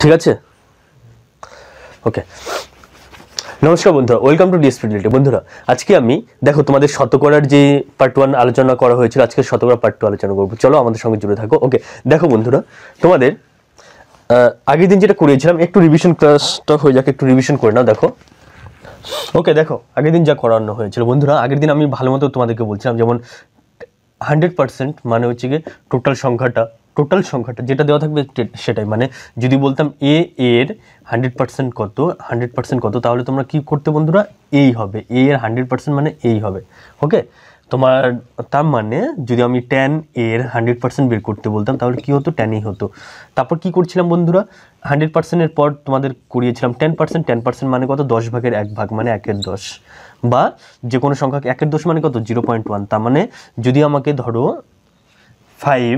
ঠিক আছে ওকে নমস্কার বন্ধুরা ওয়েলকাম টু ডিএসপিডিলিটি বন্ধুরা আজকে আমি দেখো তোমাদের শতকরার যে পার্ট ওয়ান আলোচনা করা হয়েছিল আজকে শতকরা পার্ট টু আলোচনা করবো চলো আমাদের সঙ্গে জুড়ে থাকো ওকে দেখো বন্ধুরা তোমাদের আগের দিন যেটা করিয়েছিলাম একটু রিভিশন ক্লাসটা হয়ে যাক একটু রিভিশন করে নাও দেখো ওকে দেখো আগের দিন যা করানো হয়েছিল বন্ধুরা আগের দিন আমি ভালো মতো তোমাদেরকে বলছিলাম যেমন হান্ড্রেড পার্সেন্ট মানে হচ্ছে গিয়ে টোটাল সংখ্যাটা টোটাল সংখ্যাটা যেটা দেওয়া থাকবে সেটাই মানে যদি বলতাম এ এর হান্ড্রেড পার্সেন্ট কত হান্ড্রেড পার্সেন্ট কত তাহলে তোমরা কি করতে বন্ধুরা এই হবে এ এর হান্ড্রেড পার্সেন্ট মানে এই হবে ওকে তোমার তার মানে যদি আমি ট্যান এর হান্ড্রেড পার্সেন্ট বের করতে বলতাম তাহলে কী হতো ট্যানই হতো তারপর কি করছিলাম বন্ধুরা হান্ড্রেড পার্সেন্টের পর তোমাদের করিয়েছিলাম টেন পার্সেন্ট টেন পার্সেন্ট মানে কত দশ ভাগের এক ভাগ মানে একের দশ বা যে কোনো সংখ্যা একের দশ মানে কত জিরো পয়েন্ট ওয়ান তার মানে যদি আমাকে ধরো ফাইভ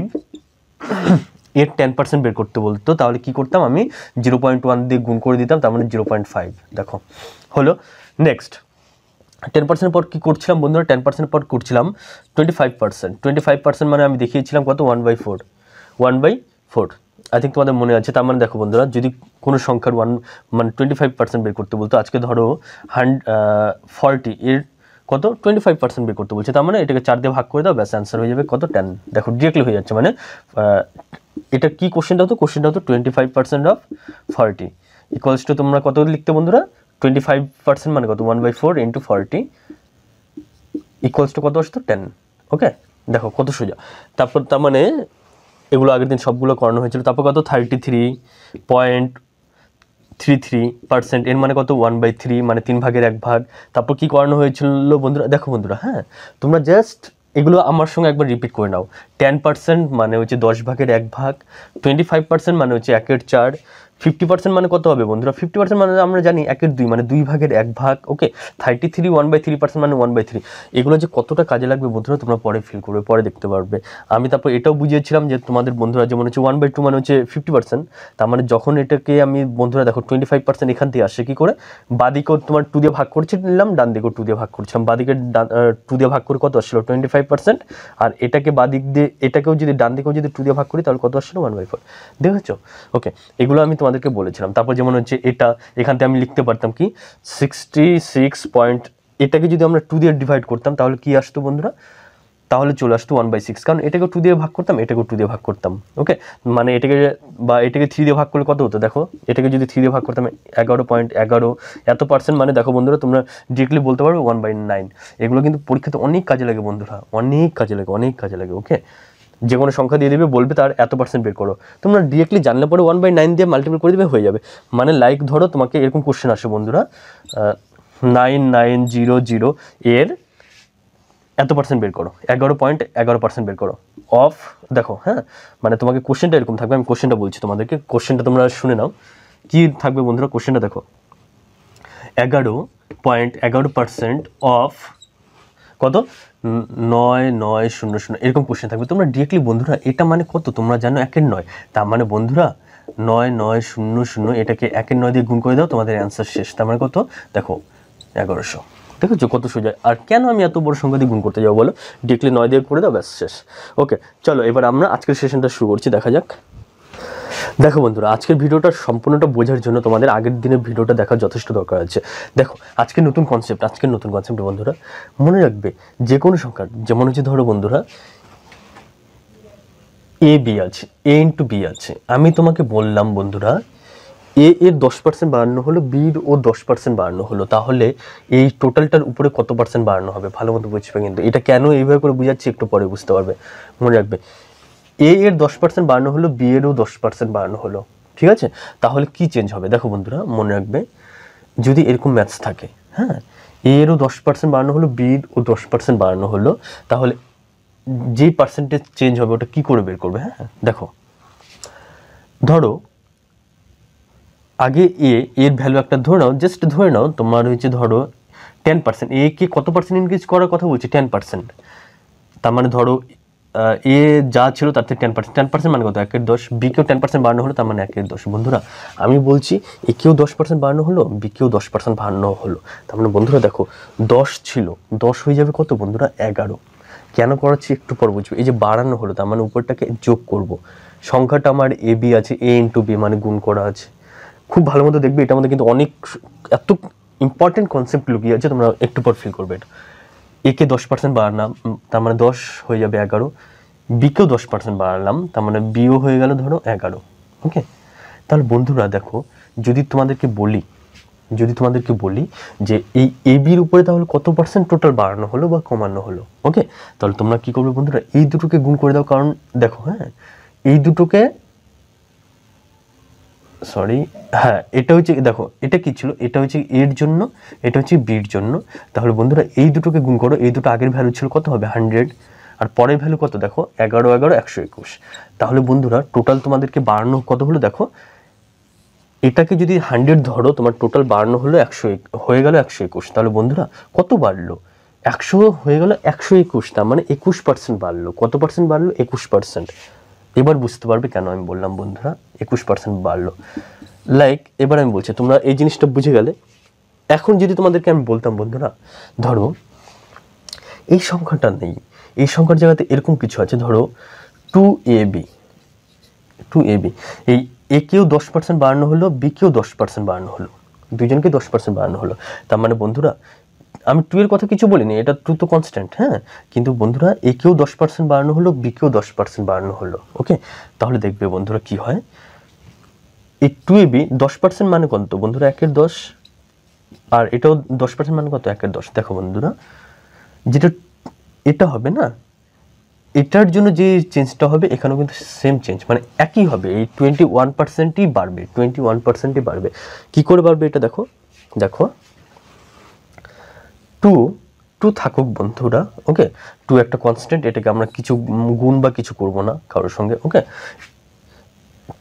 এর টেন পার্সেন্ট বের করতে বলতো তাহলে কি করতাম আমি জিরো পয়েন্ট ওয়ান দিয়ে গুণ করে দিতাম তার মানে জিরো পয়েন্ট ফাইভ দেখো হলো নেক্সট টেন পার্সেন্ট পর কী করছিলাম বন্ধুরা টেন পার্সেন্ট পর করছিলাম twenty five percent twenty five percent মানে আমি দেখিয়েছিলাম কত one by four one by four I think তোমাদের মনে আছে তার মানে দেখো বন্ধুরা যদি কোনো সংখ্যার ওয়ান মানে টোয়েন্টি ফাইভ পার্সেন্ট বের করতে বলতো আজকে ধরো হান্ড ফর্টি এর কত টোয়েন্টি ফাইভ পার্সেন্ট বের করতে বলছে তার মানে এটাকে চার দিয়ে ভাগ করে দাও ব্যাস অ্যান্সার হয়ে যাবে কত টেন দেখো ডিরেক্টলি হয়ে যাচ্ছে মানে এটা কি কোশ্চেনটা হতো কোশ্চেনটা হতো twenty five percent of forty equals to তোমরা কত লিখতে বন্ধুরা টোয়েন্টি ফাইভ পার্সেন্ট মানে কত one by four into forty equals to কত আসতো টেন ওকে দেখো কত সোজা তারপর তার মানে এগুলো আগের দিন সবগুলো করানো হয়েছিল তারপর কত thirty three point three three percent এর মানে কত ওয়ান বাই থ্রি মানে তিন ভাগের এক ভাগ তারপর কী করানো হয়েছিল বন্ধুরা দেখো বন্ধুরা হ্যাঁ তোমরা জাস্ট এগুলো আমার সঙ্গে একবার রিপিট করে নাও টেন পার্সেন্ট মানে হচ্ছে দশ ভাগের এক ভাগ টোয়েন্টি ফাইভ পার্সেন্ট মানে হচ্ছে একের চার ফিফটি পার্সেন্ট মানে কত হবে বন্ধুরা ফিফটি পার্সেন্ট মানে আমরা জানি একের দুই মানে দুই ভাগের এক ভাগ okay thirty three one by three percent মানে ওয়ান বাই থ্রি এগুলো যে কতটা কাজে লাগবে বন্ধুরা তোমরা পরে ফিল করবে পরে দেখতে পারবে আমি তারপর এটাও বুঝিয়েছিলাম যে তোমাদের বন্ধুরা যেমন হচ্ছে ওয়ান বাই টু মানে হচ্ছে ফিফটি পার্সেন্ট তার মানে যখন এটাকে আমি বন্ধুরা দেখো টোয়েন্টি ফাইভ পার্সেন্ট এখান থেকে আসে কী করে বাদিকেও তোমার টু দিয়ে ভাগ করছি নিলাম ডান দিকেও টু দিয়ে ভাগ করছিলাম বাদিকে টু দিয়ে ভাগ করে কত আসছিল টোয়েন্টি ফাইভ পার্সেন্ট আর এটাকে বাদিক দিয়ে এটাকেও যদি ডান দিকেও যদি টু দিয়ে ভাগ করি তাহলে কত আসছিল ওয়ান বাই ফোর দেখেছো ওকে এগুলো আমি তোমার আপনাদেরকে বলেছিলাম তারপর যেমন হচ্ছে এটা এখান থেকে আমি লিখতে পারতাম কি সিক্সটি সিক্স পয়েন্ট এটাকে যদি আমরা টু দিয়ে ডিভাইড করতাম তাহলে কি আসতো বন্ধুরা তাহলে চলে আসতো ওয়ান বাই সিক্স কারণ এটাকে টু দিয়ে ভাগ করতাম এটাকে টু দিয়ে ভাগ করতাম ওকে মানে এটাকে বা এটাকে থ্রি দিয়ে ভাগ করলে কত হতো দেখো এটাকে যদি থ্রি দিয়ে ভাগ করতাম এগারো পয়েন্ট এগারো এত পার্সেন্ট মানে দেখো বন্ধুরা তোমরা ডিরেক্টলি বলতে পারবে ওয়ান বাই নাইন এগুলো কিন্তু পরীক্ষাতে অনেক কাজে লাগে বন্ধুরা অনেক কাজে লাগে অনেক কাজে লাগে ওকে যে কোনো সংখ্যা দিয়ে দেবে বলবে তার এত পার্সেন্ট বের করো তোমরা ডিরেক্টলি জানলে পরে ওয়ান বাই নাইন দিয়ে মাল্টিপল করে দেবে হয়ে যাবে মানে লাইক ধরো তোমাকে এরকম কোশ্চেন আসে বন্ধুরা নাইন নাইন জিরো জিরো এর এত পার্সেন্ট বের করো এগারো পয়েন্ট এগারো পার্সেন্ট বের করো অফ দেখো হ্যাঁ মানে তোমাকে কোশ্চেনটা এরকম থাকবে আমি কোশ্চেনটা বলছি তোমাদেরকে কোশ্চেনটা তোমরা শুনে নাও কি থাকবে বন্ধুরা কোশ্চেনটা দেখো এগারো পয়েন্ট এগারো পার্সেন্ট অফ কত নয় নয় শূন্য শূন্য এরকম কোশ্চেন থাকবে তোমরা ডিরেক্টলি বন্ধুরা এটা মানে কত তোমরা জানো একের নয় তার মানে বন্ধুরা নয় নয় শূন্য শূন্য এটাকে একের নয় দিয়ে গুণ করে দাও তোমাদের অ্যান্সার শেষ তার মানে কত দেখো এগারোশো দেখেছো কত সোজা আর কেন আমি এত বড় সংখ্যা দিয়ে গুণ করতে যাবো বলো ডিরেক্টলি নয় দিয়ে করে দাও ব্যাস শেষ ওকে চলো এবার আমরা আজকের সেশনটা শুরু করছি দেখা যাক দেখো বন্ধুরা আজকের ভিডিওটা সম্পূর্ণটা বোঝার জন্য তোমাদের আগের দিনের ভিডিওটা দেখা যথেষ্ট দরকার আছে দেখো আজকে নতুন কনসেপ্ট আজকের নতুন কনসেপ্ট বন্ধুরা মনে রাখবে যে কোনো সংখ্যা যেমন হচ্ছে ধরো বন্ধুরা এ বি আছে এ ইন্টু বি আছে আমি তোমাকে বললাম বন্ধুরা এ এর দশ পার্সেন্ট বাড়ানো হলো বির ও দশ পার্সেন্ট বাড়ানো হলো তাহলে এই টোটালটার উপরে কত পার্সেন্ট বাড়ানো হবে ভালো মতো বুঝবে কিন্তু এটা কেন এইভাবে করে বুঝাচ্ছি একটু পরে বুঝতে পারবে মনে রাখবে এ এর দশ পার্সেন্ট বাড়ানো হলো বি এরও দশ পার্সেন্ট বাড়ানো হলো ঠিক আছে তাহলে কি চেঞ্জ হবে দেখো বন্ধুরা মনে রাখবে যদি এরকম ম্যাথস থাকে হ্যাঁ এ এরও দশ পার্সেন্ট বাড়ানো হলো বি ও দশ পার্সেন্ট বাড়ানো হলো তাহলে যে পার্সেন্টেজ চেঞ্জ হবে ওটা কি করে বের করবে হ্যাঁ দেখো ধরো আগে এ এর ভ্যালু একটা ধরে নাও জাস্ট ধরে নাও তোমার হচ্ছে ধরো টেন পার্সেন্ট এ কে কত পার্সেন্ট ইনক্রিজ করার কথা বলছে টেন পার্সেন্ট তার মানে ধরো এ যা ছিল তার থেকে টেন পার্সেন্ট টেন পার্সেন্ট মানে কত একের দশ বি কেউ টেন পার্সেন্ট বাড়ানো হলো তার মানে একের দশ বন্ধুরা আমি বলছি এ কেউ দশ পার্সেন্ট বাড়ানো হলো বি কেউ দশ পার্সেন্ট বাড়ানো হলো তার মানে বন্ধুরা দেখো দশ ছিল দশ হয়ে যাবে কত বন্ধুরা এগারো কেন করাচ্ছি একটু পর বুঝবে এই যে বাড়ানো হলো তার মানে উপরটাকে যোগ করব। সংখ্যাটা আমার এ বি আছে এ ইন্টু বি মানে গুণ করা আছে খুব ভালো মতো দেখবে এটা আমাদের কিন্তু অনেক এত ইম্পর্টেন্ট কনসেপ্ট লুকিয়ে আছে তোমরা একটু পর ফিল করবে এটা একে দশ পার্সেন্ট বাড়ালাম তার মানে দশ হয়ে যাবে এগারো বিকেও দশ পার্সেন্ট বাড়ালাম তার মানে বিও হয়ে গেল ধরো এগারো ওকে তাহলে বন্ধুরা দেখো যদি তোমাদেরকে বলি যদি তোমাদেরকে বলি যে এই এ বির উপরে তাহলে কত পার্সেন্ট টোটাল বাড়ানো হলো বা কমানো হলো ওকে তাহলে তোমরা কী করবে বন্ধুরা এই দুটোকে গুণ করে দাও কারণ দেখো হ্যাঁ এই দুটোকে সরি হ্যাঁ এটা হচ্ছে দেখো এটা কী ছিল এটা হচ্ছে এর জন্য এটা হচ্ছে বির জন্য তাহলে বন্ধুরা এই দুটোকে গুণ করো এই দুটো আগের ভ্যালু ছিল কত হবে হান্ড্রেড আর পরের ভ্যালু কত দেখো এগারো এগারো একশো একুশ তাহলে বন্ধুরা টোটাল তোমাদেরকে বাড়ানো কত হলো দেখো এটাকে যদি হান্ড্রেড ধরো তোমার টোটাল বাড়ানো হলো একশো হয়ে গেল একশো একুশ তাহলে বন্ধুরা কত বাড়লো একশো হয়ে গেল একশো একুশ তার মানে একুশ পার্সেন্ট বাড়লো কত পার্সেন্ট বাড়লো একুশ পার্সেন্ট এবার বুঝতে পারবে কেন আমি বললাম বন্ধুরা একুশ পার্সেন্ট বাড়লো লাইক এবার আমি বলছি তোমরা এই জিনিসটা বুঝে গেলে এখন যদি তোমাদেরকে আমি বলতাম বন্ধুরা ধরো এই সংখ্যাটা নেই এই সংখ্যার জায়গাতে এরকম কিছু আছে ধরো two A B two A B এই এ কেও দশ পার্সেন্ট বাড়ানো হলো বি কেও দশ পার্সেন্ট বাড়ানো হলো দুজনকে দশ পার্সেন্ট বাড়ানো হলো তার মানে বন্ধুরা আমি টু এর কথা কিছু বলিনি এটা টু তো কনস্ট্যান্ট হ্যাঁ কিন্তু বন্ধুরা একেও দশ পার্সেন্ট বাড়ানো হলো কেও দশ পার্সেন্ট বাড়ানো হলো ওকে তাহলে দেখবে বন্ধুরা কি হয় এ টু এ বি দশ পার্সেন্ট মানে কত বন্ধুরা একের দশ আর এটাও দশ পার্সেন্ট মানে কত একের দশ দেখো বন্ধুরা যেটা এটা হবে না এটার জন্য যে চেঞ্জটা হবে এখানেও কিন্তু সেম চেঞ্জ মানে একই হবে এই টোয়েন্টি ওয়ান পার্সেন্টই বাড়বে টোয়েন্টি ওয়ান পার্সেন্টই বাড়বে কী করে বাড়বে এটা দেখো দেখো টু টু থাকুক বন্ধুরা ওকে টু একটা কনস্ট্যান্ট এটাকে আমরা কিছু গুণ বা কিছু করব না কারোর সঙ্গে ওকে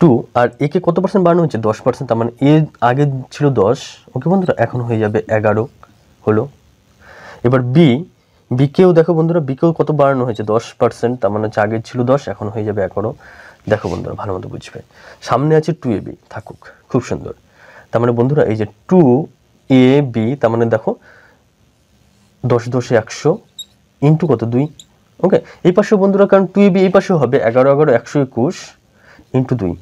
টু আর একে কত পার্সেন্ট বাড়ানো হচ্ছে দশ পার্সেন্ট তার মানে এ আগে ছিল দশ ওকে বন্ধুরা এখন হয়ে যাবে এগারো হলো এবার বি বিকেও দেখো বন্ধুরা বিকেও কত বাড়ানো হয়েছে দশ পার্সেন্ট তার মানে হচ্ছে আগে ছিল দশ এখন হয়ে যাবে এগারো দেখো বন্ধুরা ভালো মতো বুঝবে সামনে আছে টু এ বি থাকুক খুব সুন্দর তার মানে বন্ধুরা এই যে টু এ বি তার মানে দেখো দশ দশে একশো ইন্টু কত দুই ওকে এই পাশে বন্ধুরা কারণ টু এবি এই পাশে হবে এগারো এগারো একশো একুশ ইন্টু দুই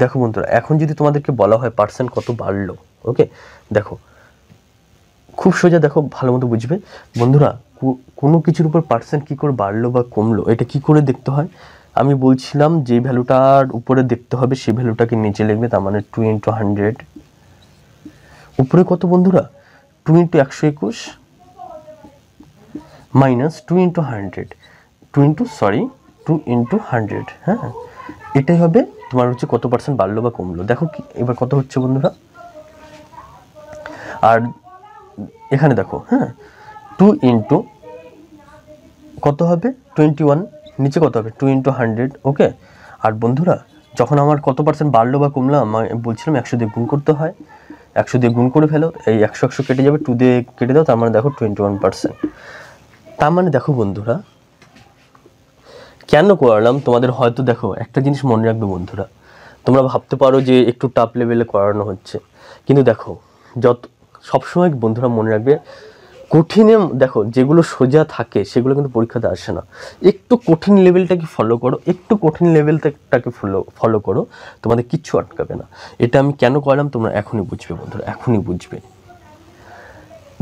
দেখো বন্ধুরা এখন যদি তোমাদেরকে বলা হয় পার্সেন্ট কত বাড়লো ওকে দেখো খুব সোজা দেখো ভালো মতো বুঝবে বন্ধুরা কোনো কিছুর উপর পার্সেন্ট কী করে বাড়লো বা কমলো এটা কি করে দেখতে হয় আমি বলছিলাম যে ভ্যালুটার উপরে দেখতে হবে সেই ভ্যালুটাকে নিচে লিখবে তার মানে টু ইন্টু হান্ড্রেড উপরে কত বন্ধুরা টু ইন্টু একশো একুশ minus two into hundred two into sorry two into hundred হ্যাঁ এটাই হবে তোমার হচ্ছে কত পার্সেন্ট বাড়লো বা কমলো দেখো কি এবার কত হচ্ছে বন্ধুরা আর এখানে দেখো হ্যাঁ টু ইন্টু কত হবে টোয়েন্টি ওয়ান নিচে কত হবে টু ইন্টু হান্ড্রেড ওকে আর বন্ধুরা যখন আমার কত পার্সেন্ট বাড়লো বা কমলো আমার বলছিলাম একশো দিয়ে গুণ করতে হয় একশো দিয়ে গুণ করে ফেলো এই একশো একশো কেটে যাবে টু দিয়ে কেটে দাও তার মানে দেখো টোয়েন্টি ওয়ান পার্সেন্ট তার মানে দেখো বন্ধুরা কেন করালাম তোমাদের হয়তো দেখো একটা জিনিস মনে রাখবে বন্ধুরা তোমরা ভাবতে পারো যে একটু টাপ লেভেলে করানো হচ্ছে কিন্তু দেখো যত সবসময় বন্ধুরা মনে রাখবে কঠিনে দেখো যেগুলো সোজা থাকে সেগুলো কিন্তু পরীক্ষাতে আসে না একটু কঠিন লেভেলটাকে ফলো করো একটু কঠিন লেভেলটাকে ফলো ফলো করো তোমাদের কিচ্ছু আটকাবে না এটা আমি কেন করলাম তোমরা এখনই বুঝবে বন্ধুরা এখনই বুঝবে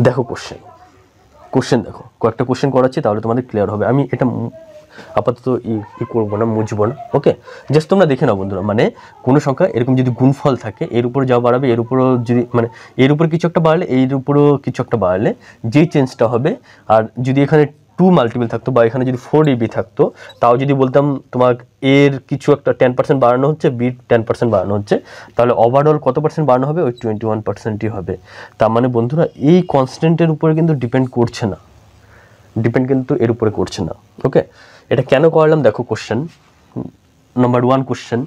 দেখো কোশ্চেন কোশ্চেন দেখো কয়েকটা কোশ্চেন করাচ্ছি তাহলে তোমাদের ক্লিয়ার হবে আমি এটা আপাতত ই ই করবো না মুছবো না ওকে জাস্ট তোমরা দেখে নাও বন্ধুরা মানে কোনো সংখ্যা এরকম যদি গুণফল থাকে এর উপর যা বাড়াবে এর উপরও যদি মানে এর উপর কিছু একটা বাড়লে এর উপরও কিছু একটা বাড়লে যেই চেঞ্জটা হবে আর যদি এখানে টু মাল্টিপল থাকতো বা এখানে যদি ফোর ইবি থাকতো তাও যদি বলতাম তোমার এর কিছু একটা টেন পার্সেন্ট বাড়ানো হচ্ছে বি টেন পার্সেন্ট বাড়ানো হচ্ছে তাহলে ওভারঅল কত পার্সেন্ট বাড়ানো হবে ওই টোয়েন্টি ওয়ান পার্সেন্টই হবে তার মানে বন্ধুরা এই কনস্ট্যান্টের উপরে কিন্তু ডিপেন্ড করছে না ডিপেন্ড কিন্তু এর উপরে করছে না ওকে এটা কেন করলাম দেখো কোশ্চেন নাম্বার ওয়ান কোশ্চেন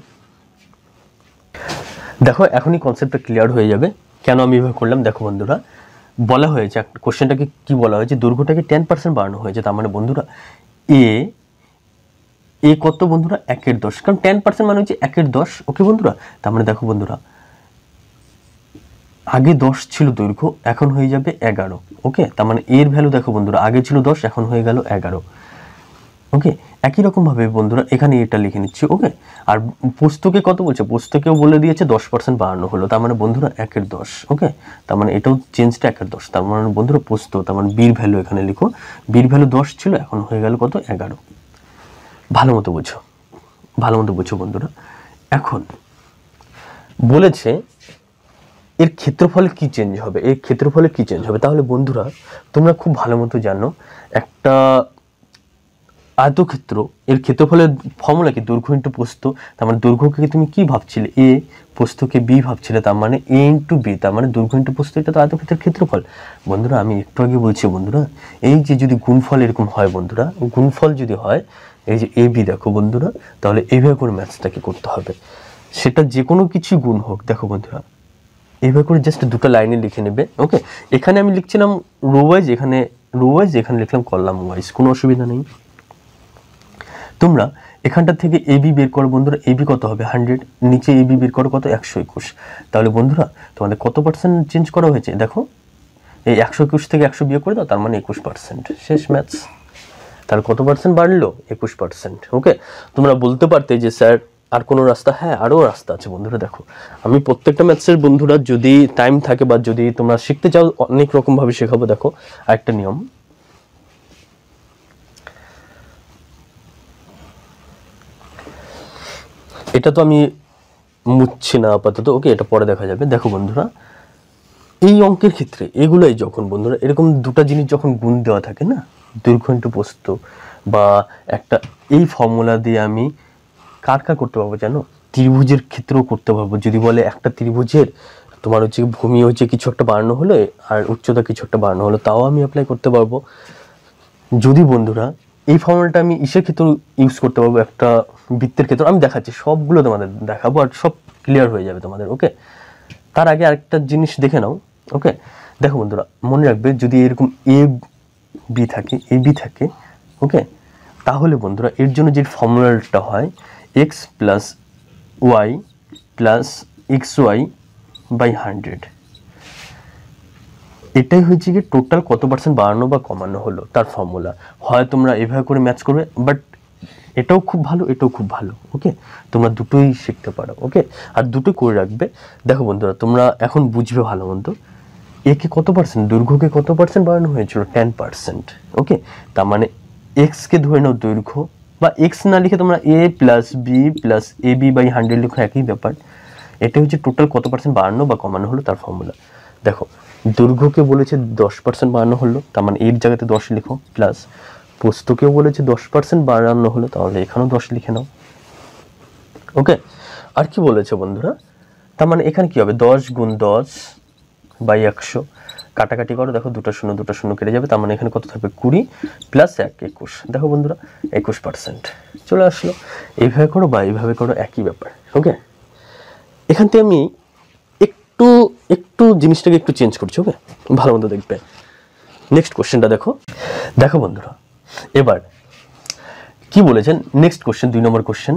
দেখো এখনই কনসেপ্টটা ক্লিয়ার হয়ে যাবে কেন আমি এভাবে করলাম দেখো বন্ধুরা বলা হয়েছে কোশ্চেনটাকে কি বলা হয়েছে দুর্ঘটাকে টেন পার্সেন্ট বাড়ানো হয়েছে তার মানে বন্ধুরা এ এ কত বন্ধুরা একের দশ কারণ টেন পার্সেন্ট মানে হচ্ছে একের দশ ওকে বন্ধুরা তার মানে দেখো বন্ধুরা আগে দশ ছিল দৈর্ঘ্য এখন হয়ে যাবে এগারো ওকে তার মানে এর ভ্যালু দেখো বন্ধুরা আগে ছিল দশ এখন হয়ে গেল এগারো ওকে একই রকমভাবে বন্ধুরা এখানে এটা লিখে নিচ্ছি ওকে আর পোস্তকে কত বলছে পোস্তকেও বলে দিয়েছে দশ পার্সেন্ট বাড়ানো হলো তার মানে বন্ধুরা একের দশ ওকে তার মানে এটাও চেঞ্জটা একের দশ তার মানে বন্ধুরা পোস্ত তার মানে বীর ভ্যালু এখানে লিখো বীর ভ্যালু দশ ছিল এখন হয়ে গেল কত এগারো ভালো মতো বুঝো ভালো মতো বুঝো বন্ধুরা এখন বলেছে এর ক্ষেত্রফলে কি চেঞ্জ হবে এর ক্ষেত্রফলে কি চেঞ্জ হবে তাহলে বন্ধুরা তোমরা খুব ভালো মতো জানো একটা আয়তক্ষেত্র এর ক্ষেত্রফলের ফর্মুলা কি দুর্ঘ ইন্টু পোস্ত তার মানে দুর্ঘকে তুমি কি ভাবছিলে এ পোস্তকে বি ভাবছিলে তার মানে এ ইন্টু বি তার মানে দুর্ঘ ইন্টু পোস্ত এটা তো আয়তক্ষেত্রের ক্ষেত্রফল বন্ধুরা আমি একটু আগে বলছি বন্ধুরা এই যে যদি গুণফল এরকম হয় বন্ধুরা গুণফল যদি হয় এই যে এ বি দেখো বন্ধুরা তাহলে এভাবে করে ম্যাথসটাকে করতে হবে সেটা যে কোনো কিছু গুণ হোক দেখো বন্ধুরা এভাবে করে জাস্ট দুটো লাইনে লিখে নেবে ওকে এখানে আমি লিখছিলাম রো ওয়াইজ এখানে রো ওয়াইজ এখানে লিখলাম কলাম ওয়াইজ কোনো অসুবিধা নেই তোমরা এখানটা থেকে এবি বের করো বন্ধুরা এবি কত হবে হান্ড্রেড নিচে এবি বের করো কত একশো একুশ তাহলে বন্ধুরা তোমাদের কত পার্সেন্ট চেঞ্জ করা হয়েছে দেখো এই একশো একুশ থেকে একশো বিয়োগ করে দাও তার মানে একুশ পার্সেন্ট শেষ ম্যাথস তাহলে কত পার্সেন্ট বাড়লো একুশ পার্সেন্ট ওকে তোমরা বলতে পারতে যে স্যার আর কোনো রাস্তা হ্যাঁ আরও রাস্তা আছে বন্ধুরা দেখো আমি প্রত্যেকটা ম্যাথসের বন্ধুরা যদি টাইম থাকে বা যদি তোমরা শিখতে চাও অনেক রকমভাবে শেখাবো দেখো আরেকটা নিয়ম এটা তো আমি মুচ্ছি না আপাতত ওকে এটা পরে দেখা যাবে দেখো বন্ধুরা এই অঙ্কের ক্ষেত্রে এগুলোই যখন বন্ধুরা এরকম দুটা জিনিস যখন গুণ দেওয়া থাকে না দুর্ঘণ্ট পোস্ত বা একটা এই ফর্মুলা দিয়ে আমি কার কার করতে পারবো জানো ত্রিভুজের ক্ষেত্রেও করতে পারবো যদি বলে একটা ত্রিভুজের তোমার হচ্ছে ভূমি হচ্ছে কিছু একটা বাড়ানো হলো আর উচ্চতা কিছু একটা বাড়ানো হলো তাও আমি অ্যাপ্লাই করতে পারবো যদি বন্ধুরা এই ফর্মুলাটা আমি ইসের ক্ষেত্রেও ইউজ করতে পারবো একটা বৃত্তের ক্ষেত্রে আমি দেখাচ্ছি সবগুলো তোমাদের দেখাবো আর সব ক্লিয়ার হয়ে যাবে তোমাদের ওকে তার আগে আরেকটা জিনিস দেখে নাও ওকে দেখো বন্ধুরা মনে রাখবে যদি এরকম এ বি থাকে এ বি থাকে ওকে তাহলে বন্ধুরা এর জন্য যে ফর্মুলাটা হয় X plus Y plus x Y by hundred এটাই হয়েছে কি টোটাল কত পার্সেন্ট বাড়ানো বা কমানো হলো তার ফর্মুলা হয় তোমরা এভাবে করে ম্যাচ করবে বাট এটাও খুব ভালো এটাও খুব ভালো ওকে তোমরা দুটোই শিখতে পারো ওকে আর দুটো করে রাখবে দেখো বন্ধুরা তোমরা এখন বুঝবে ভালো মন্দ একে কত পার্সেন্ট দৈর্ঘ্যকে কত পার্সেন্ট বাড়ানো হয়েছিল টেন পার্সেন্ট ওকে তার মানে এক্সকে ধরে নাও দৈর্ঘ্য বা এক্স না লিখে তোমরা A plus B plus A B by hundred লিখো একই ব্যাপার এটা হচ্ছে টোটাল কত পার্সেন্ট বাড়ানো বা কমানো হলো তার ফর্মুলা দেখো দুর্গকে বলেছে দশ পার্সেন্ট বাড়ানো হলো তার মানে এর জায়গাতে দশ লিখো প্লাস পোস্তকেও বলেছে দশ পার্সেন্ট বাড়ানো হলো তাহলে এখানেও দশ লিখে নাও ওকে আর কি বলেছে বন্ধুরা তার মানে এখানে কি হবে দশ গুণ দশ বাই একশো কাটাকাটি করো দেখো দুটো শূন্য দুটো শূন্য কেটে যাবে তার মানে এখানে কত থাকবে কুড়ি প্লাস এক একুশ দেখো বন্ধুরা একুশ পার্সেন্ট চলে আসলো এইভাবে করো বা এইভাবে করো একই ব্যাপার ওকে এখান থেকে আমি একটু একটু জিনিসটাকে একটু চেঞ্জ করছি ওকে ভালো মতো দেখবে নেক্সট কোশ্চেনটা দেখো দেখো বন্ধুরা এবার কি বলেছেন নেক্সট কোশ্চেন দুই নম্বর কোশ্চেন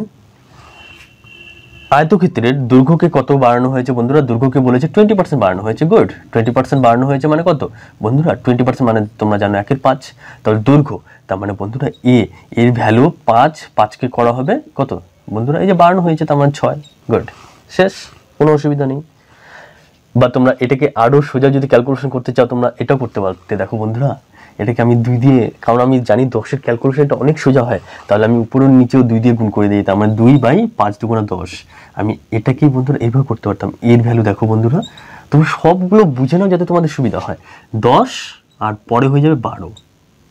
আয়তক্ষেত্রের দুর্ঘকে কত বাড়ানো হয়েছে বন্ধুরা দুর্ঘকে বলেছে টোয়েন্টি পার্সেন্ট বাড়ানো হয়েছে গুড টোয়েন্টি পার্সেন্ট বাড়ানো হয়েছে মানে কত বন্ধুরা টোয়েন্টি পার্সেন্ট মানে তোমরা জানো একের পাঁচ তাহলে দুর্ঘ তার মানে বন্ধুরা এ এর ভ্যালু পাঁচ পাঁচকে করা হবে কত বন্ধুরা এই যে বাড়ানো হয়েছে তার মানে ছয় গুড শেষ কোনো অসুবিধা নেই বা তোমরা এটাকে আরও সোজা যদি ক্যালকুলেশন করতে চাও তোমরা এটাও করতে পারতে দেখো বন্ধুরা এটাকে আমি দুই দিয়ে কারণ আমি জানি দশের ক্যালকুলেশনটা অনেক সোজা হয় তাহলে আমি উপরের নিচেও দুই দিয়ে গুণ করে দিই তার মানে দুই বাই পাঁচ দুগুণা দশ আমি এটাকেই বন্ধুরা এইভাবে করতে পারতাম এর ভ্যালু দেখো বন্ধুরা তুমি সবগুলো বুঝে নাও যাতে তোমাদের সুবিধা হয় দশ আর পরে হয়ে যাবে বারো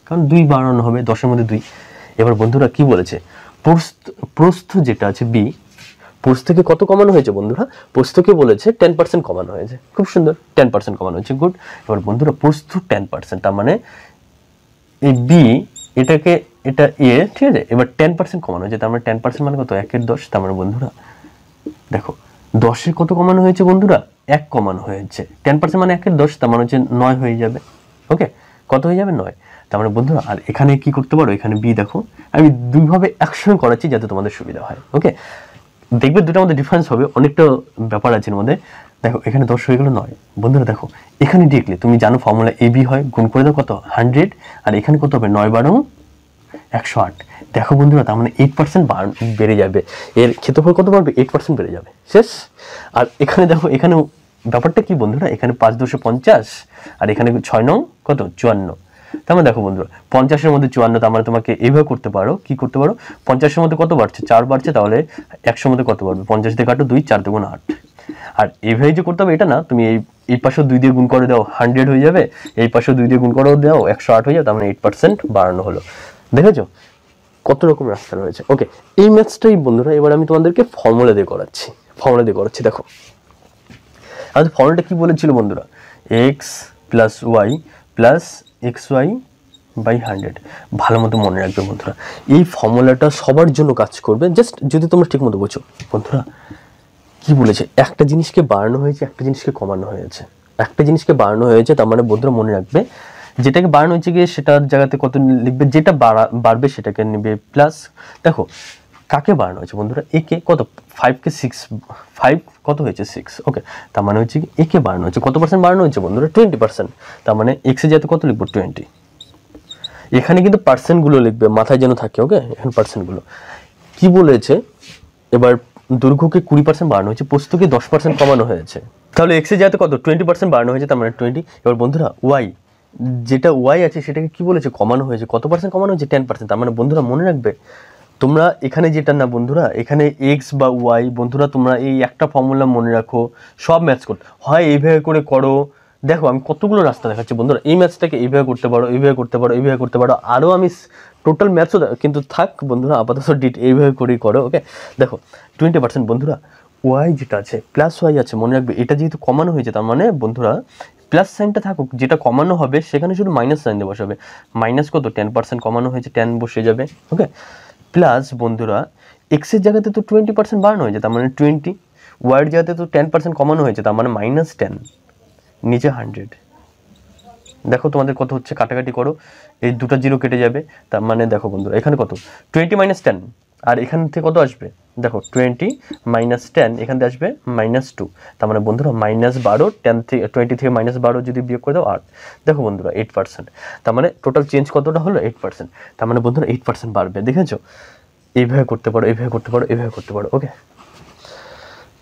কারণ দুই বাড়ানো হবে দশের মধ্যে দুই এবার বন্ধুরা কি বলেছে প্রস্থ প্রস্থ যেটা আছে বি পুস্তকে কত কমানো হয়েছে বন্ধুরা পুস্তকে বলেছে টেন পার্সেন্ট কমানো হয়েছে খুব সুন্দর টেন পার্সেন্ট কমানো হয়েছে গুড এবার বন্ধুরা পোস্ত টেন পার্সেন্ট তার মানে এই বি এটাকে এটা এ ঠিক আছে এবার টেন পার্সেন্ট কমানো হয়েছে তার মানে টেন পার্সেন্ট মানে কত একের দশ তার মানে বন্ধুরা দেখো দশের কত কমানো হয়েছে বন্ধুরা এক কমানো হয়েছে টেন পার্সেন্ট মানে একের দশ তার মানে হচ্ছে নয় হয়ে যাবে ওকে কত হয়ে যাবে নয় তার মানে বন্ধুরা আর এখানে কি করতে পারো এখানে বি দেখো আমি দুইভাবে একসঙ্গে করাচ্ছি যাতে তোমাদের সুবিধা হয় ওকে দেখবে দুটো আমাদের ডিফারেন্স হবে অনেকটা ব্যাপার আছে এর মধ্যে দেখো এখানে দশ হয়ে গেলো নয় বন্ধুরা দেখো এখানে দেখলে তুমি জানো ফর্মুলা এ বি হয় গুণ করে দাও কত হান্ড্রেড আর এখানে কত হবে নয় বারো একশো আট দেখো বন্ধুরা তার মানে এইট পার্সেন্ট বেড়ে যাবে এর ক্ষেত্রফল কত বাড়বে এইট পার্সেন্ট বেড়ে যাবে শেষ আর এখানে দেখো এখানেও ব্যাপারটা কি বন্ধুরা এখানে পাঁচ দুশো পঞ্চাশ আর এখানে ছয় নং কত চুয়ান্ন তার মানে দেখো বন্ধুরা পঞ্চাশের মধ্যে চুয়ান্ন তার মানে তোমাকে এইভাবে করতে পারো কি করতে পারো পঞ্চাশের মধ্যে কত বাড়ছে চার বাড়ছে তাহলে একশোর মধ্যে কত বাড়বে পঞ্চাশ দিয়ে কাটো দুই চার দুগুণ আট আর এইভাবে যে করতে হবে এটা না তুমি এই এই পাশেও দুই দিয়ে গুণ করে দাও হান্ড্রেড হয়ে যাবে এই পাশেও দুই দিয়ে গুণ করে দাও একশো আট হয়ে যাবে তার মানে এইট পার্সেন্ট বাড়ানো হলো দেখেছো কত রকম রাস্তা রয়েছে ওকে এই ম্যাথসটাই বন্ধুরা এবার আমি তোমাদেরকে ফর্মুলা দিয়ে করাচ্ছি ফর্মুলা দিয়ে করাচ্ছি দেখো আমাদের ফর্মুলাটা কী বলেছিল বন্ধুরা X plus Y plus x Y by hundred ভালো মতো মনে রাখবে বন্ধুরা এই ফর্মুলাটা সবার জন্য কাজ করবে জাস্ট যদি তোমরা ঠিক মতো বোঝো বন্ধুরা কি বলেছে একটা জিনিসকে বাড়ানো হয়েছে একটা জিনিসকে কমানো হয়েছে একটা জিনিসকে বাড়ানো হয়েছে তার মানে বন্ধুরা মনে রাখবে যেটাকে বাড়ানো হয়েছে গিয়ে সেটার জায়গাতে কত লিখবে যেটা বাড়া বাড়বে সেটাকে নেবে প্লাস দেখো কাকে বাড়ানো হয়েছে বন্ধুরা একে কত ফাইভকে সিক্স ফাইভ কত হয়েছে সিক্স ওকে তার মানে হচ্ছে কি একে বাড়ানো হয়েছে কত পার্সেন্ট বাড়ানো হয়েছে বন্ধুরা টোয়েন্টি পার্সেন্ট তার মানে এক্সে যেহেতু কত লিখবো টোয়েন্টি এখানে কিন্তু পার্সেন্টগুলো লিখবে মাথায় যেন থাকে ওকে এখানে পার্সেন্টগুলো কি বলেছে এবার দুর্ঘকে কুড়ি পার্সেন্ট বাড়ানো হয়েছে পোস্তকে দশ পার্সেন্ট কমানো হয়েছে তাহলে এক্সে যেহেতু কত টোয়েন্টি পার্সেন্ট বাড়ানো হয়েছে তার মানে টোয়েন্টি এবার বন্ধুরা ওয়াই যেটা ওয়াই আছে সেটাকে কি বলেছে কমানো হয়েছে কত পার্সেন্ট কমানো হয়েছে টেন পার্সেন্ট তার মানে বন্ধুরা মনে রাখবে তোমরা এখানে যেটা না বন্ধুরা এখানে এক্স বা ওয়াই বন্ধুরা তোমরা এই একটা ফর্মুলা মনে রাখো সব ম্যাচ করতে হয় এইভাবে করে করো দেখো আমি কতগুলো রাস্তা দেখাচ্ছি বন্ধুরা এই ম্যাচটাকে এইভাবে করতে পারো এইভাবে করতে পারো এইভাবে করতে পারো আরও আমি টোটাল ম্যাচও কিন্তু থাক বন্ধুরা আপাতত ডিট এইভাবে করেই করো ওকে দেখো টোয়েন্টি পার্সেন্ট বন্ধুরা ওয়াই যেটা আছে প্লাস ওয়াই আছে মনে রাখবে এটা যেহেতু কমানো হয়েছে তার মানে বন্ধুরা প্লাস সাইনটা থাকুক যেটা কমানো হবে সেখানে শুধু মাইনাস সাইন দিয়ে বসাবে মাইনাস কত টেন পার্সেন্ট কমানো হয়েছে টেন বসে যাবে ওকে প্লাস বন্ধুরা এক্সের জায়গাতে তো টোয়েন্টি পার্সেন্ট বাড়ানো হয়েছে তার মানে টোয়েন্টি ওয়াইয়ের জায়গাতে তো টেন পার্সেন্ট কমানো হয়েছে তার মানে মাইনাস টেন নিচে হান্ড্রেড দেখো তোমাদের কত হচ্ছে কাটাকাটি করো এই দুটো জিরো কেটে যাবে তার মানে দেখো বন্ধুরা এখানে কত টোয়েন্টি মাইনাস টেন আর এখান থেকে কত আসবে দেখো টোয়েন্টি মাইনাস টেন এখান থেকে আসবে মাইনাস টু তার মানে বন্ধুরা মাইনাস বারো টেন থেকে টোয়েন্টি থেকে মাইনাস বারো যদি বিয়োগ করে দাও আট দেখো বন্ধুরা এইট পার্সেন্ট তার মানে টোটাল চেঞ্জ কতটা হলো এইট পার্সেন্ট তার মানে বন্ধুরা এইট পার্সেন্ট বাড়বে দেখেছো এইভাবে করতে পারো এইভাবে করতে পারো এইভাবে করতে পারো ওকে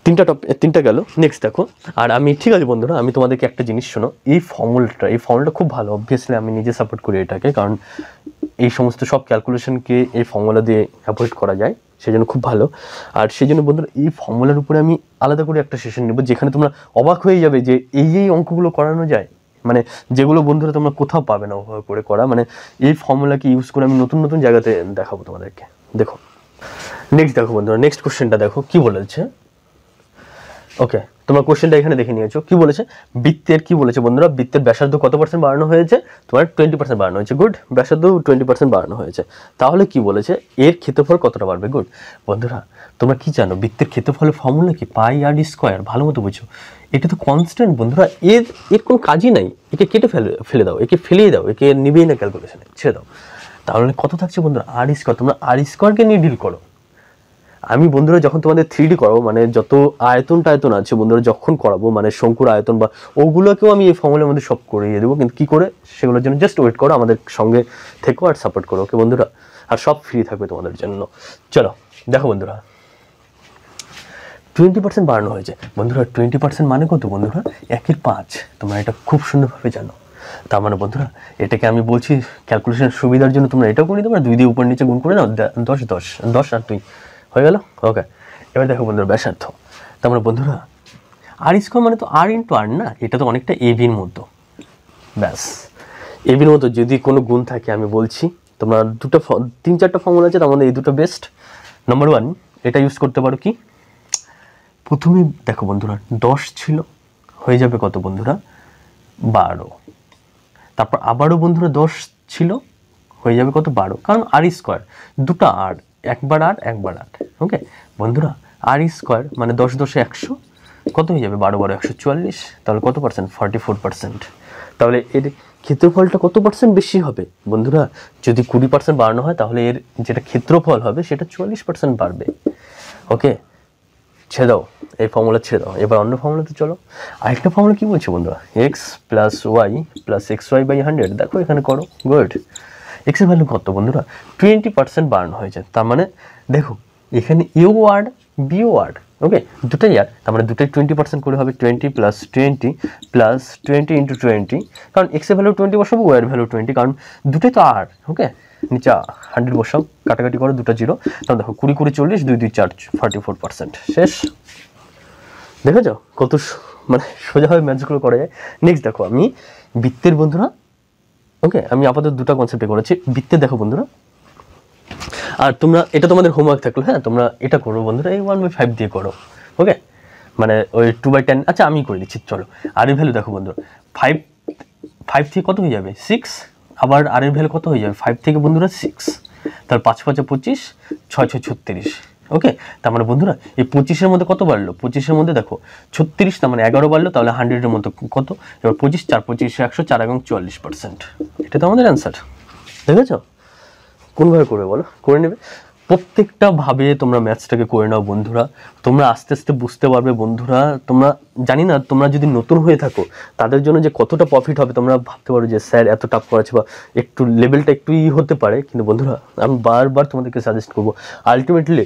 তিনটা টপ তিনটা গেল নেক্সট দেখো আর আমি ঠিক আছে বন্ধুরা আমি তোমাদেরকে একটা জিনিস শোনো এই ফর্মুলাটা এই ফর্মুলাটা খুব ভালো অবভিয়াসলি আমি নিজে সাপোর্ট করি এটাকে কারণ এই সমস্ত সব ক্যালকুলেশনকে এই ফর্মুলা দিয়ে অ্যাভয়েড করা যায় সেই জন্য খুব ভালো আর সেই জন্য বন্ধুরা এই ফর্মুলার উপরে আমি আলাদা করে একটা সেশন নেব যেখানে তোমরা অবাক হয়ে যাবে যে এই এই অঙ্কগুলো করানো যায় মানে যেগুলো বন্ধুরা তোমরা কোথাও পাবে না ওভাবে করে করা মানে এই ফর্মুলাকে ইউজ করে আমি নতুন নতুন জায়গাতে দেখাবো তোমাদেরকে দেখো নেক্সট দেখো বন্ধুরা নেক্সট কোশ্চেনটা দেখো কি বলেছে ওকে তোমার কোশ্চেনটা এখানে দেখে নিয়েছো কি বলেছে বৃত্তের কি বলেছে বন্ধুরা বৃত্তের ব্যাসার্ধ কত পার্সেন্ট বাড়ানো হয়েছে তোমার টোয়েন্টি পার্সেন্ট বাড়ানো হয়েছে গুড ব্যাসার্ধ টোয়েন্টি পার্সেন্ট বাড়ানো হয়েছে তাহলে কি বলেছে এর ক্ষেত্রফল কতটা বাড়বে গুড বন্ধুরা তোমরা কি জানো বৃত্তের ক্ষেত্রফলের ফর্মুলা কি পাই আর স্কোয়ার ভালো মতো বুঝো এটা তো কনস্ট্যান্ট বন্ধুরা এর এর কোনো কাজই নাই একে কেটে ফেলে ফেলে দাও একে ফেলিয়ে দাও একে নিবেই না ক্যালকুলেশনে ছেড়ে দাও তাহলে কত থাকছে বন্ধুরা আর স্কোয়ার তোমরা আর স্কোয়ারকে নিয়ে ডিল করো আমি বন্ধুরা যখন তোমাদের থ্রি ডি করাবো মানে যত আয়তন টায়তন আছে বন্ধুরা যখন করাবো মানে শঙ্কুর আয়তন বা ওগুলোকেও আমি এই ফর্মুলের মধ্যে সব করিয়ে দেবো কিন্তু কী করে সেগুলোর জন্য জাস্ট ওয়েট করো আমাদের সঙ্গে থেকো আর সাপোর্ট করো ওকে বন্ধুরা আর সব ফ্রি থাকবে তোমাদের জন্য চলো দেখো বন্ধুরা টোয়েন্টি পার্সেন্ট বাড়ানো হয়েছে বন্ধুরা টোয়েন্টি পার্সেন্ট মানে কত বন্ধুরা একের পাঁচ তোমরা এটা খুব সুন্দরভাবে জানো তার মানে বন্ধুরা এটাকে আমি বলছি ক্যালকুলেশন সুবিধার জন্য তোমরা এটাও করে নিতে পারো দুই দিয়ে উপর নিচে গুণ করে নাও দশ দশ দশ আর তুই হয়ে গেল ওকে এবার দেখো বন্ধুরা ব্যাসার্থ তারপরে মানে বন্ধুরা আর স্কোয়ার মানে তো আর ইন্টু আর না এটা তো অনেকটা এভির মতো ব্যাস এভির মতো যদি কোনো গুণ থাকে আমি বলছি তোমরা দুটো তিন চারটা ফর্মুলা আছে তার মধ্যে এই দুটো বেস্ট নাম্বার ওয়ান এটা ইউজ করতে পারো কি প্রথমে দেখো বন্ধুরা দশ ছিল হয়ে যাবে কত বন্ধুরা বারো তারপর আবারও বন্ধুরা দশ ছিল হয়ে যাবে কত বারো কারণ আর স্কোয়ার দুটো আর একবার আর একবার আর ওকে বন্ধুরা আর স্কোয়ার e মানে দশ দশে একশো কত হয়ে যাবে বারো বারো একশো চুয়াল্লিশ তাহলে কত পার্সেন্ট ফর্টি ফোর পার্সেন্ট তাহলে এর ক্ষেত্রফলটা কত পার্সেন্ট বেশি হবে বন্ধুরা যদি কুড়ি পার্সেন্ট বাড়ানো হয় তাহলে এর যেটা ক্ষেত্রফল হবে সেটা চুয়াল্লিশ পার্সেন্ট বাড়বে ওকে ছেড়ে দাও এই ফর্মুলা ছেড়ে দাও এবার অন্য ফর্মুলাতে চলো আরেকটা ফর্মুলা কী বলছে বন্ধুরা X plus Y plus x Y by hundred দেখো এখানে করো গুড এক্সের ভ্যালু কত বন্ধুরা টোয়েন্টি পার্সেন্ট বাড়ানো হয়েছে তার মানে দেখো এখানে U word B word okay দুটাই আর মানে দুটাই টোয়েন্টি পার্সেন্ট করে হবে twenty plus twenty plus twenty into twenty কারণ এক্সের ভ্যালু টোয়েন্টি বসাবো ওয়ার ভ্যালু টোয়েন্টি কারণ দুটোই তো আর ওকে নিচে হান্ড্রেড বসাও কাটাকাটি করো দুটো জিরো তাহলে দেখো কুড়ি কুড়ি চল্লিশ দুই দুই চার্জ ফর্টি ফোর পার্সেন্ট শেষ দেখেছ কত মানে সোজাভাবে ম্যাচগুলো করা যায় নেক্সট দেখো আমি বৃত্তের বন্ধুরা ওকে আমি আপাতত দুটো কনসেপ্টে করেছি বৃত্তের দেখো বন্ধুরা আর তোমরা এটা তোমাদের হোমওয়ার্ক থাকলো হ্যাঁ তোমরা এটা করো বন্ধুরা এই ওয়ান বাই ফাইভ দিয়ে করো ওকে মানে ওই টু বাই টেন আচ্ছা আমি করে দিচ্ছি চলো আর ভ্যালু দেখো বন্ধুরা ফাইভ ফাইভ থেকে কত হয়ে যাবে সিক্স আবার আর এর ভ্যালু কত হয়ে যাবে ফাইভ থেকে বন্ধুরা সিক্স তার পাঁচ পাঁচে পঁচিশ ছয় ছয় ছত্রিশ ওকে তার মানে বন্ধুরা এই পঁচিশের মধ্যে কত বাড়লো পঁচিশের মধ্যে দেখো ছত্রিশ তার মানে এগারো বাড়লো তাহলে হান্ড্রেডের মধ্যে কত এবার পঁচিশ চার পঁচিশে একশো চার এবং চুয়াল্লিশ পার্সেন্ট এটা তো আমাদের অ্যান্সার দেখেছো কোনোভাবে করবে বলো করে নেবে প্রত্যেকটা ভাবে তোমরা ম্যাথসটাকে করে নাও বন্ধুরা তোমরা আস্তে আস্তে বুঝতে পারবে বন্ধুরা তোমরা জানি না তোমরা যদি নতুন হয়ে থাকো তাদের জন্য যে কতটা প্রফিট হবে তোমরা ভাবতে পারো যে স্যার এত টাফ করাচ্ছে বা একটু লেভেলটা একটু ই হতে পারে কিন্তু বন্ধুরা আমি বারবার তোমাদেরকে সাজেস্ট করবো আলটিমেটলি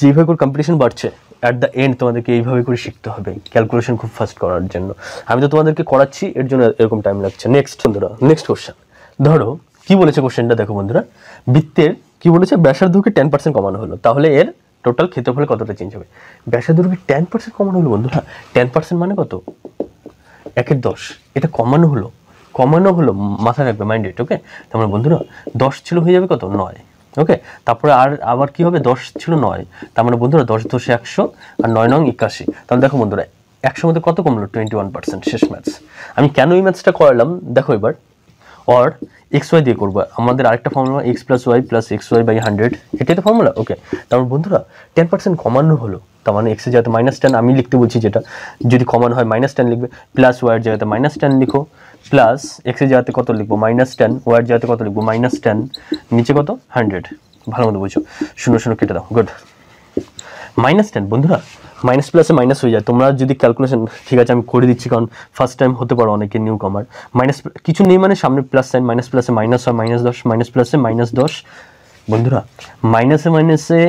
যেভাবে করে কম্পিটিশন বাড়ছে অ্যাট দ্য এন্ড তোমাদেরকে এইভাবে করে শিখতে হবে ক্যালকুলেশন খুব ফাস্ট করার জন্য আমি তো তোমাদেরকে করাচ্ছি এর জন্য এরকম টাইম লাগছে নেক্সট বন্ধুরা নেক্সট কোশ্চেন ধরো কি বলেছে কোশ্চেনটা দেখো বন্ধুরা বৃত্তের কি বলেছে ব্যাসার্ধকে টেন পার্সেন্ট কমানো হলো তাহলে এর টোটাল ক্ষেত্রফল কতটা চেঞ্জ হবে ব্যাসার্ধকে টেন পার্সেন্ট কমানো হলো বন্ধুরা টেন পার্সেন্ট মানে কত একের দশ এটা কমানো হলো কমানো হলো মাথায় রাখবে মাইন্ড রেট ওকে তোমার বন্ধুরা দশ ছিল হয়ে যাবে কত নয় ওকে তারপরে আর আবার কি হবে দশ ছিল নয় তার মানে বন্ধুরা দশ দশে একশো আর নয় নং একাশি তাহলে দেখো বন্ধুরা একশো মধ্যে কত কমলো টোয়েন্টি ওয়ান পার্সেন্ট শেষ ম্যাথস আমি কেন এই ম্যাথসটা করালাম দেখো এবার অর এক্স ওয়াই দিয়ে করবো আমাদের আরেকটা formula x plus Y plus x Y by hundred এটাই তো ফর্মুলা ওকে তারপর বন্ধুরা টেন পার্সেন্ট কমানো হলো তার মানে এক্সের জায়গাতে মাইনাস টেন আমি লিখতে বলছি যেটা যদি কমন হয় মাইনাস টেন লিখবে প্লাস ওয়াইয়ের জায়গাতে মাইনাস টেন লিখো প্লাস এক্সের জায়গাতে কত লিখবো মাইনাস টেন ওয়াইয়ের জায়গাতে কত লিখবো মাইনাস টেন নিচে কত হান্ড্রেড ভালো মতো বলছো শূন্য শূন্য কেটে দাও গুড মাইনাস টেন বন্ধুরা মাইনাস প্লাসে মাইনাস হয়ে যায় তোমরা যদি ক্যালকুলেশন ঠিক আছে আমি করে দিচ্ছি কারণ ফার্স্ট টাইম হতে পারো অনেকে নিউ কমার মাইনাস কিছু নেই মানে সামনে প্লাস সাইন মাইনাস প্লাসে মাইনাস হয় মাইনাস দশ মাইনাস প্লাসে মাইনাস দশ বন্ধুরা মাইনাসে মাইনাসে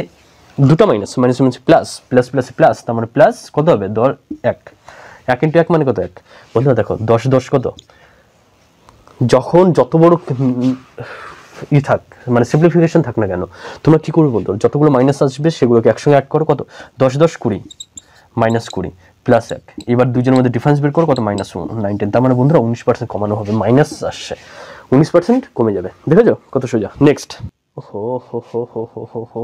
দুটো minus minus minus plus plus প্লাসে প্লাস তার মানে প্লাস কত হবে দশ এক এক ইন্টু এক মানে কত এক বন্ধুরা দেখো দশ দশ কত যখন যত বড় ই থাক মানে সিম্পলিফিকেশন থাক না কেন তোমরা কি করবে বলতো যতগুলো মাইনাস আসবে সেগুলোকে একসঙ্গে অ্যাড করো কত দশ দশ কুড়ি মাইনাস কুড়ি প্লাস এক এবার দুজনের মধ্যে ডিফারেন্স বের করো কত মাইনাস নাইনটিন তার মানে বন্ধুরা উনিশ পার্সেন্ট কমানো হবে মাইনাস আসছে উনিশ পার্সেন্ট কমে যাবে দেখেছ কত সোজা নেক্সট হো হো হো হো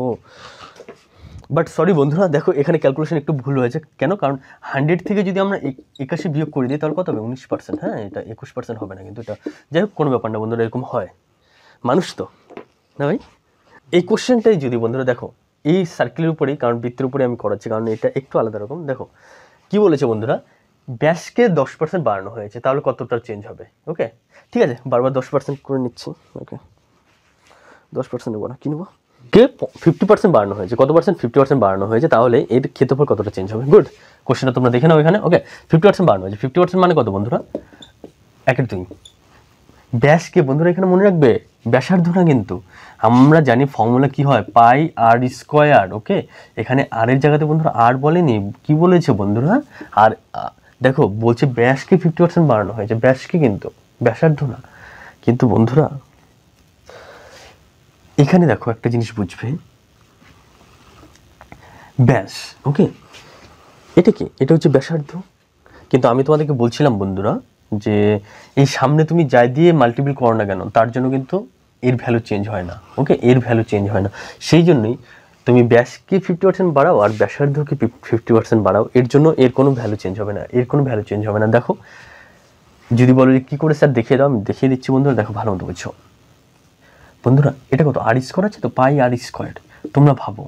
বাট সরি বন্ধুরা দেখো এখানে ক্যালকুলেশন একটু ভুল হয়েছে কেন কারণ হান্ড্রেড থেকে যদি আমরা একাশি বিয়োগ করে দিই তাহলে কত হবে উনিশ পার্সেন্ট হ্যাঁ এটা একুশ পার্সেন্ট হবে না কিন্তু এটা যাই হোক কোনো ব্যাপার না বন্ধুরা এরকম হয় মানুষ তো না ভাই এই কোশ্চেনটাই যদি বন্ধুরা দেখো এই সার্কেলের উপরেই কারণ বৃত্তের উপরে আমি করাচ্ছি কারণ এটা একটু আলাদা রকম দেখো কি বলেছে বন্ধুরা ব্যাসকে দশ পার্সেন্ট বাড়ানো হয়েছে তাহলে কতটা চেঞ্জ হবে ওকে ঠিক আছে বারবার দশ পার্সেন্ট করে নিচ্ছি ওকে দশ পার্সেন্ট নেবো না কি কে ফিফটি পার্সেন্ট বাড়ানো হয়েছে কত পার্সেন্ট ফিফটি পার্সেন্ট বাড়ানো হয়েছে তাহলে এর ক্ষেত্রফল কতটা চেঞ্জ হবে গুড কোশ্চেনটা তোমরা দেখে নাও এখানে ওকে ফিফটি পার্সেন্ট বাড়ানো হয়েছে ফিফটি পার্সেন্ট মানে কত বন্ধুরা একের দুই ব্যাসকে বন্ধুরা এখানে মনে রাখবে ব্যাসার্ধ না কিন্তু আমরা জানি ফর্মুলা কি হয় পাই আর স্কোয়ার ওকে এখানে আর এর জায়গাতে বন্ধুরা আর বলেনি কি বলেছে বন্ধুরা আর দেখো বলছে ব্যাসকে ফিফটি পার্সেন্ট বাড়ানো হয়েছে ব্যাসকে কিন্তু ব্যাসার্ধ না কিন্তু বন্ধুরা এখানে দেখো একটা জিনিস বুঝবে ব্যাস ওকে এটা কি এটা হচ্ছে ব্যাসার্ধ কিন্তু আমি তোমাদেরকে বলছিলাম বন্ধুরা যে এই সামনে তুমি যাই দিয়ে মাল্টিপল করো না কেন তার জন্য কিন্তু এর ভ্যালু চেঞ্জ হয় না ওকে এর ভ্যালু চেঞ্জ হয় না সেই জন্যই তুমি ব্যাসকে ফিফটি পার্সেন্ট বাড়াও আর ব্যাসার্ধকে ফিফটি পার্সেন্ট বাড়াও এর জন্য এর কোনো ভ্যালু চেঞ্জ হবে না এর কোনো ভ্যালু চেঞ্জ হবে না দেখো যদি বলো যে কী করে স্যার দেখিয়ে দাও আমি দেখিয়ে দিচ্ছি বন্ধুরা দেখো ভালো মতো বুঝছো বন্ধুরা এটা কত আর স্কোয়ার আছে তো পাই আর স্কোয়ার তোমরা ভাবো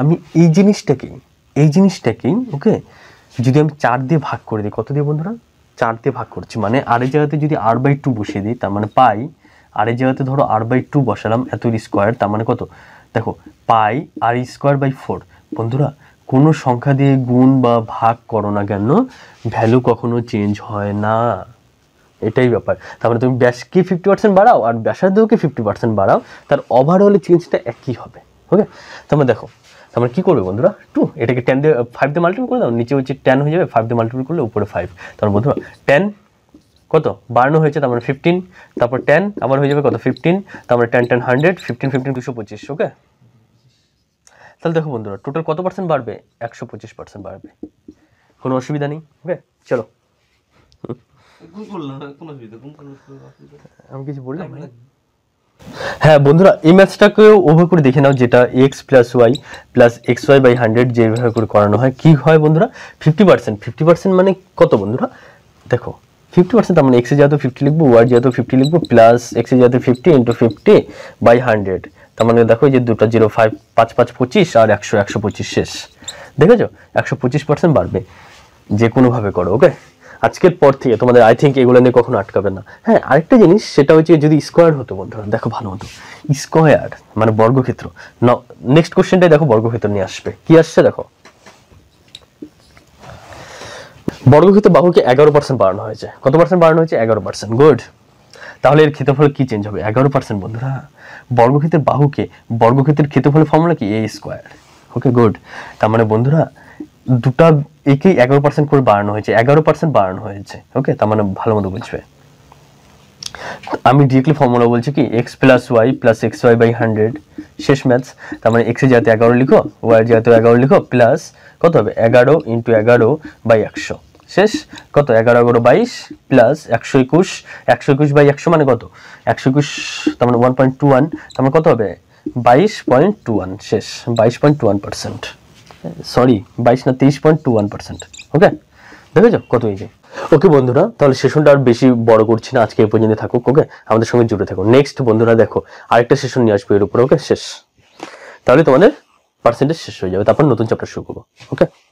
আমি এই জিনিসটাকেই এই জিনিসটাকেই ওকে যদি আমি চার দিয়ে ভাগ করে দিই কত দিয়ে বন্ধুরা চার ভাগ করছি মানে আরে এর জায়গাতে যদি আর বাই টু বসিয়ে দিই তার মানে পাই আরে এর জায়গাতে ধরো আর বাই টু বসালাম এতর স্কোয়ার তার মানে কত দেখো pi r square by four বন্ধুরা কোনো সংখ্যা দিয়ে গুণ বা ভাগ করো না কেন ভ্যালু কখনো চেঞ্জ হয় না এটাই ব্যাপার তারপরে মানে তুমি ব্যাসকে ফিফটি পার্সেন্ট বাড়াও আর ব্যাসার্ধকে ফিফটি পার্সেন্ট বাড়াও তার ওভারঅলে চেঞ্জটা একই হবে ওকে মানে তোমরা দেখো তারপর কী করবে বন্ধুরা টু এটাকে টেন দিয়ে ফাইভ uh, দিয়ে মাল্টিপ্লাই করে দাও নিচে হচ্ছে টেন হয়ে যাবে ফাইভ দিয়ে মাল্টিপ্লাই করলে উপরে ফাইভ তারপর বন্ধুরা টেন কত বাড়ানো হয়েছে তার মানে ফিফটিন তারপর টেন আবার হয়ে যাবে কত ফিফটিন তারপরে ten ten hundred fifteen fifteen দুশো পঁচিশ ওকে তাহলে দেখো বন্ধুরা টোটাল কত পার্সেন্ট বাড়বে একশো পঁচিশ পার্সেন্ট বাড়বে কোনো অসুবিধা নেই ওকে চলো আমি কিছু বললাম হ্যাঁ বন্ধুরা এই ম্যাথসটাকে ওভার করে দেখে নাও যেটা x plus Y plus x Y by hundred যেভাবে করে করানো হয় কী হয় বন্ধুরা ফিফটি পার্সেন্ট ফিফটি পার্সেন্ট মানে কত বন্ধুরা দেখো ফিফটি পার্সেন্ট মানে এক্সে যেহেতু ফিফটি লিখবো ওয়াই যেহেতু ফিফটি লিখবো প্লাস এক্সে যেহেতু fifty into fifty by hundred তার মানে দেখো যে দুটো জিরো ফাইভ পাঁচ পাঁচ পঁচিশ আর একশো একশো পঁচিশ শেষ দেখেছো একশো পঁচিশ পার্সেন্ট বাড়বে যে কোনোভাবে করো ওকে আজকের পর থেকে তোমাদের আই থিঙ্ক এগুলো নিয়ে কখনো আটকাবে না হ্যাঁ আরেকটা জিনিস সেটা হচ্ছে যদি স্কোয়ার হতো বন্ধুরা দেখো ভালো হতো স্কোয়ার মানে বর্গক্ষেত্র নেক্সট কোয়েশ্চেনটাই দেখো বর্গক্ষেত্র নিয়ে আসবে কি আসছে দেখো বর্গক্ষেত্র বাহুকে এগারো পার্সেন্ট বাড়ানো হয়েছে কত পার্সেন্ট বাড়ানো হয়েছে এগারো পার্সেন্ট গুড তাহলে এর ক্ষেত্রফল কি চেঞ্জ হবে এগারো পার্সেন্ট বন্ধুরা বর্গক্ষেত্রের বাহুকে বর্গক্ষেত্রের ক্ষেত্রফলের ফর্মুলা কি এ স্কোয়ার ওকে গুড তার মানে বন্ধুরা দুটা একই এগারো পার্সেন্ট করে বাড়ানো হয়েছে এগারো পার্সেন্ট বাড়ানো হয়েছে ওকে তার মানে ভালো মতো বুঝবে আমি ডিরেক্টলি ফর্মুলা বলছি কি x plus Y plus x Y by hundred শেষ ম্যাথস তার মানে এক্সে জাতীয় এগারো লিখো ওয়াই জাতীয় এগারো লিখো প্লাস কত হবে এগারো ইন্টু এগারো বাই একশো শেষ কত এগারো এগারো বাইশ প্লাস একশো একুশ একশো একুশ বাই একশো মানে কত একশো একুশ তার মানে ওয়ান পয়েন্ট টু ওয়ান তার মানে কত হবে বাইশ পয়েন্ট টু ওয়ান শেষ বাইশ point two one percent sorry বাইশ না তেইশ point two one percent okay দেখেছো কত হয়েছে ওকে বন্ধুরা তাহলে সেশনটা আর বেশি বড় করছি না আজকে এ পর্যন্ত থাকুক ওকে আমাদের সঙ্গে জুড়ে থাকো নেক্সট বন্ধুরা দেখো আরেকটা সেশন নিয়ে আসবো এর উপরে ওকে শেষ তাহলে তোমাদের পার্সেন্টেজ শেষ হয়ে যাবে তারপর নতুন চ্যাপ্টার শুরু করবো ওকে